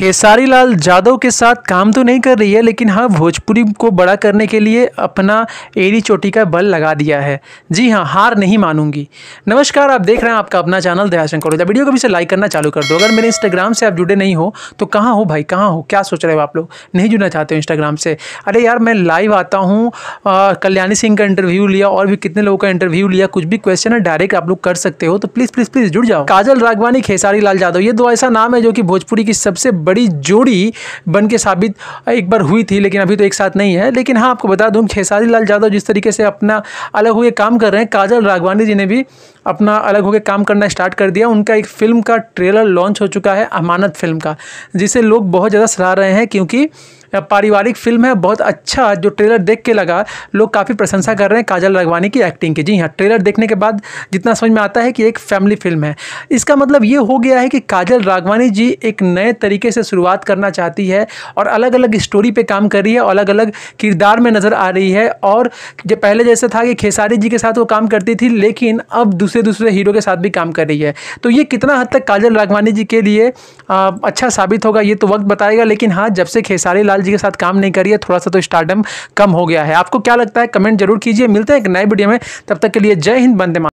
खेसारी लाल यादव के साथ काम तो नहीं कर रही है लेकिन हाँ भोजपुरी को बड़ा करने के लिए अपना एरी चोटी का बल लगा दिया है जी हाँ हार नहीं मानूंगी नमस्कार आप देख रहे हैं आपका अपना चैनल दयाशंकर वीडियो को भी से लाइक करना चालू कर दो अगर मेरे इंस्टाग्राम से आप जुड़े नहीं हो तो कहाँ हो भाई कहाँ हो क्या सोच रहे हो आप लोग नहीं जुड़ना चाहते हो इंस्टाग्राम से अरे यार मैं लाइव आता हूँ कल्याणी सिंह का इंटरव्यू लिया और भी कितने लोगों का इंटरव्यू लिया कुछ भी क्वेश्चन है डायरेक्ट आप लोग कर सकते हो तो प्लीज़ प्लीज़ प्लीज़ जुड़ जाओ काजल रागवानी खेसारी लाल यादव ये दो ऐसा नाम है जो कि भोजपुरी की सबसे बड़ी जोड़ी बन के साबित एक बार हुई थी लेकिन अभी तो एक साथ नहीं है लेकिन हाँ आपको बता दूँ खेसारी लाल यादव जिस तरीके से अपना अलग हुए काम कर रहे हैं काजल राघवानी जी ने भी अपना अलग होकर काम करना स्टार्ट कर दिया उनका एक फिल्म का ट्रेलर लॉन्च हो चुका है अमानत फिल्म का जिसे लोग बहुत ज़्यादा सराह रहे हैं क्योंकि पारिवारिक फिल्म है बहुत अच्छा जो ट्रेलर देख के लगा लोग काफ़ी प्रशंसा कर रहे हैं काजल राघवानी की एक्टिंग की जी हाँ ट्रेलर देखने के बाद जितना समझ में आता है कि एक फैमिली फिल्म है इसका मतलब ये हो गया है कि काजल राघवानी जी एक नए तरीके से से शुरुआत करना चाहती है और अलग अलग स्टोरी पे काम कर रही है अलग अलग किरदार में नज़र आ रही है और जो पहले जैसे था कि खेसारी जी के साथ वो काम करती थी लेकिन अब दूसरे दूसरे हीरो के साथ भी काम कर रही है तो ये कितना हद तक काजल राघवानी जी के लिए आ, अच्छा साबित होगा ये तो वक्त बताएगा लेकिन हाँ जब से खेसारी लाल जी के साथ काम नहीं करी है थोड़ा सा तो स्टार्टअप कम हो गया है आपको क्या लगता है कमेंट जरूर कीजिए मिलते हैं एक नए वीडियो में तब तक के लिए जय हिंद बंदे